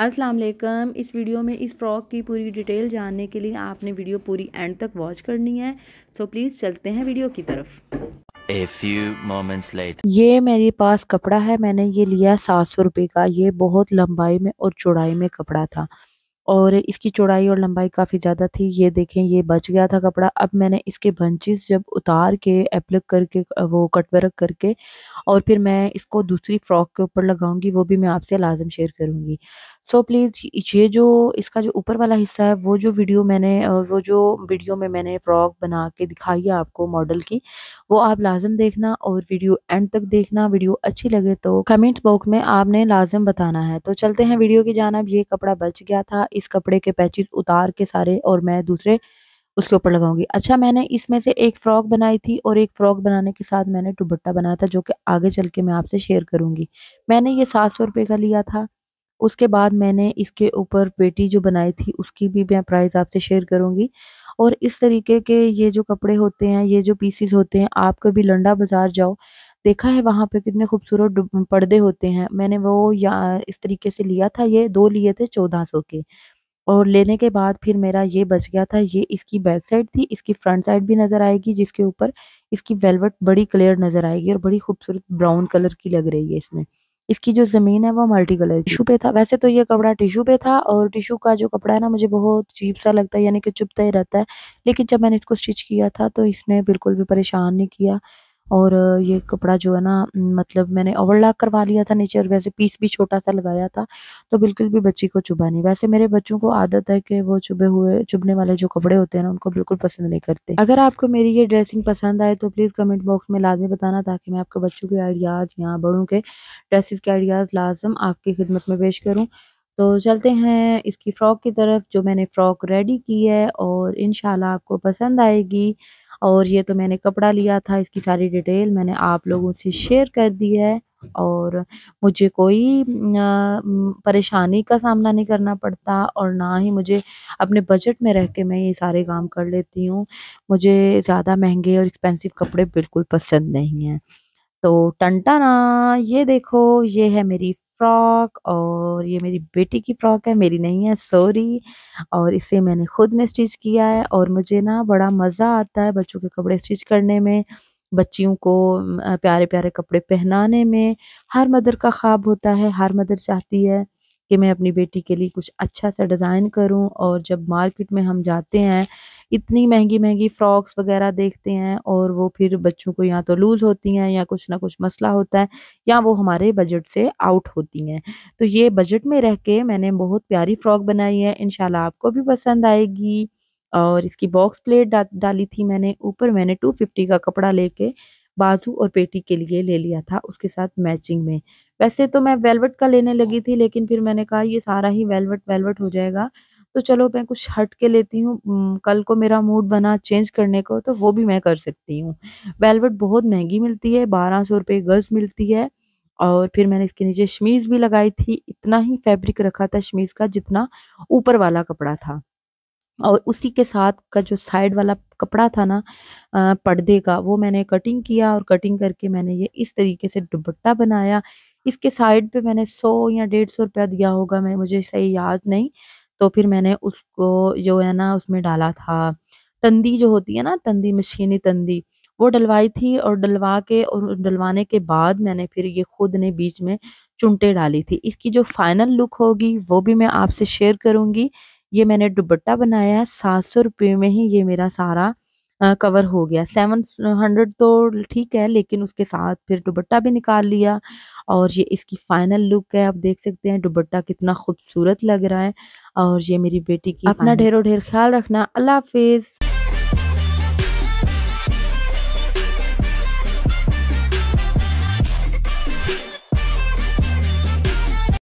अस्सलाम वालेकुम इस वीडियो में इस फ़्रॉक की पूरी डिटेल जानने के लिए आपने वीडियो पूरी एंड तक वॉच करनी है सो प्लीज़ चलते हैं वीडियो की तरफ A few moments later. ये मेरे पास कपड़ा है मैंने ये लिया सात सौ रुपये का ये बहुत लंबाई में और चौड़ाई में कपड़ा था और इसकी चौड़ाई और लंबाई काफ़ी ज़्यादा थी ये देखें ये बच गया था कपड़ा अब मैंने इसके बंचेस जब उतार के एप्लिक करके वो कटवर्क करके और फिर मैं इसको दूसरी फ़्रॉक के ऊपर लगाऊंगी वो भी मैं आपसे लाजम शेयर करूंगी सो so, प्लीज़ ये जो इसका जो ऊपर वाला हिस्सा है वो जो वीडियो मैंने वो जो वीडियो में मैंने फ्रॉक बना के दिखाई है आपको मॉडल की वो आप लाजम देखना और वीडियो एंड तक देखना वीडियो अच्छी लगे तो कमेंट बॉक्स में आपने लाजम बताना है तो चलते हैं वीडियो की जानब ये कपड़ा बच गया था इस कपड़े के पैचेस उतार के सारे और मैं दूसरे उसके ऊपर लगाऊंगी अच्छा मैंने इसमें से एक फ्रॉक बनाई थी और एक फ्रॉक बनाने के साथ मैंने दुबट्टा बनाया था जो कि आगे चल के मैं आपसे शेयर करूंगी मैंने ये सात सौ रुपये का लिया था उसके बाद मैंने इसके ऊपर पेटी जो बनाई थी उसकी भी मैं प्राइस आपसे शेयर करूंगी और इस तरीके के ये जो कपड़े होते हैं ये जो पीसीस होते हैं आप कभी लंडा बाज़ार जाओ देखा है वहाँ पे कितने खूबसूरत पर्दे होते हैं मैंने वो या इस तरीके से लिया था ये दो लिए थे चौदह सौ के और लेने के बाद फिर मेरा ये बच गया था ये इसकी बैक साइड थी इसकी फ्रंट साइड भी नज़र आएगी जिसके ऊपर इसकी वेलवेट बड़ी क्लियर नज़र आएगी और बड़ी खूबसूरत ब्राउन कलर की लग रही है इसमें इसकी जो जमीन है वो मल्टी कलर टिशू पे था वैसे तो ये कपड़ा टिशू पे था और टिश्यू का जो कपड़ा है ना मुझे बहुत चीप सा लगता है यानी कि चुपता ही रहता है लेकिन जब मैंने इसको स्टिच किया था तो इसने बिल्कुल भी परेशान नहीं किया और ये कपड़ा जो है ना मतलब मैंने ओवरलॉक करवा लिया था नीचे और वैसे पीस भी छोटा सा लगाया था तो बिल्कुल भी बच्ची को चुभा नहीं वैसे मेरे बच्चों को आदत है कि वो चुभे हुए चुभने वाले जो कपड़े होते हैं ना उनको बिल्कुल पसंद नहीं करते अगर आपको मेरी ये ड्रेसिंग पसंद आए तो प्लीज़ कमेंट बॉक्स में लाजमी बताना ताकि मैं आपके बच्चों के आइडियाज़ या बड़ों के ड्रेसिस के आइडियाज़ लाजम आपकी खिदमत में पेश करूँ तो चलते हैं इसकी फ़्रॉक की तरफ जो मैंने फ़्रॉक रेडी की है और इन आपको पसंद आएगी और ये तो मैंने कपड़ा लिया था इसकी सारी डिटेल मैंने आप लोगों से शेयर कर दी है और मुझे कोई परेशानी का सामना नहीं करना पड़ता और ना ही मुझे अपने बजट में रह के मैं ये सारे काम कर लेती हूँ मुझे ज़्यादा महंगे और एक्सपेंसिव कपड़े बिल्कुल पसंद नहीं हैं तो टंटा ना ये देखो ये है मेरी फ्रॉक और ये मेरी बेटी की फ्रॉक है मेरी नहीं है सॉरी और इसे मैंने खुद ने स्टिच किया है और मुझे ना बड़ा मज़ा आता है बच्चों के कपड़े स्टिच करने में बच्चियों को प्यारे प्यारे कपड़े पहनाने में हर मदर का ख्वाब होता है हर मदर चाहती है कि मैं अपनी बेटी के लिए कुछ अच्छा सा डिज़ाइन करूं और जब मार्केट में हम जाते हैं इतनी महंगी महंगी फ्रॉक्स वगैरह देखते हैं और वो फिर बच्चों को या तो लूज़ होती हैं या कुछ ना कुछ मसला होता है या वो हमारे बजट से आउट होती हैं तो ये बजट में रह के मैंने बहुत प्यारी फ्रॉक बनाई है इनशाला आपको भी पसंद आएगी और इसकी बॉक्स प्लेट डा, डाली थी मैंने ऊपर मैंने फिफ्टी का कपड़ा लेके बाजू और पेटी के लिए ले लिया था उसके साथ मैचिंग में वैसे तो मैं वेलवेट का लेने लगी थी लेकिन फिर मैंने कहा ये सारा ही वेलवेट वेलवेट हो जाएगा तो चलो मैं कुछ हट के लेती हूँ कल को मेरा मूड बना चेंज करने को तो वो भी मैं कर सकती हूँ वेलवेट बहुत महंगी मिलती है बारह सौ रुपये गज़ मिलती है और फिर मैंने इसके नीचे शमीज़ भी लगाई थी इतना ही फैब्रिक रखा था शमीज़ का जितना ऊपर वाला कपड़ा था और उसी के साथ का जो साइड वाला कपड़ा था ना पर्दे का वो मैंने कटिंग किया और कटिंग करके मैंने ये इस तरीके से दुपट्टा बनाया इसके साइड पे मैंने सौ या डेढ़ सौ रुपया दिया होगा मैं मुझे सही याद नहीं तो फिर मैंने उसको जो है ना उसमें डाला था तंदी जो होती है ना तंदी मशीनी तंदी वो डलवाई थी और डलवा के और डलवाने के बाद मैंने फिर ये खुद ने बीच में चुनटे डाली थी इसकी जो फाइनल लुक होगी वो भी मैं आपसे शेयर करूँगी ये मैंने दुबट्टा बनाया है सात सौ रुपये में ही ये मेरा सारा कवर हो गया सेवन हंड्रेड तो ठीक है लेकिन उसके साथ फिर दुबट्टा भी निकाल लिया और ये इसकी फाइनल लुक है आप देख सकते हैं दुबट्टा कितना खूबसूरत लग रहा है और ये मेरी बेटी की अपना ढेरों ढेर ख्याल रखना अल्लाह हाफिज़